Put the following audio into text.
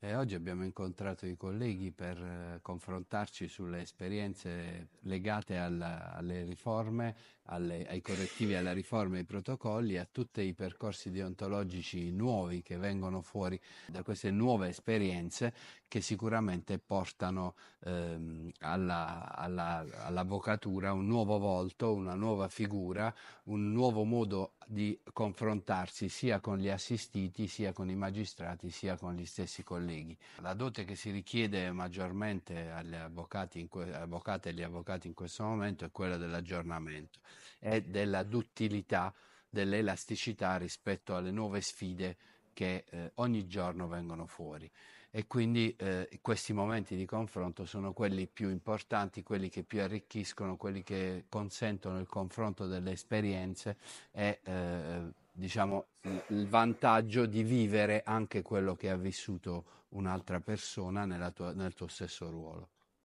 E oggi abbiamo incontrato i colleghi per eh, confrontarci sulle esperienze legate alla, alle riforme, alle, ai correttivi alla riforma, ai protocolli, a tutti i percorsi deontologici nuovi che vengono fuori da queste nuove esperienze che sicuramente portano ehm, alla, alla, all'avvocatura un nuovo volto, una nuova figura, un nuovo modo di confrontarsi sia con gli assistiti, sia con i magistrati, sia con gli stessi colleghi. La dote che si richiede maggiormente agli avvocati que- avvocate e agli avvocati in questo momento è quella dell'aggiornamento e della duttilità, dell'elasticità rispetto alle nuove sfide che eh, ogni giorno vengono fuori e quindi eh, questi momenti di confronto sono quelli più importanti, quelli che più arricchiscono, quelli che consentono il confronto delle esperienze e eh, diciamo il vantaggio di vivere anche quello che ha vissuto un'altra persona tua, nel tuo stesso ruolo.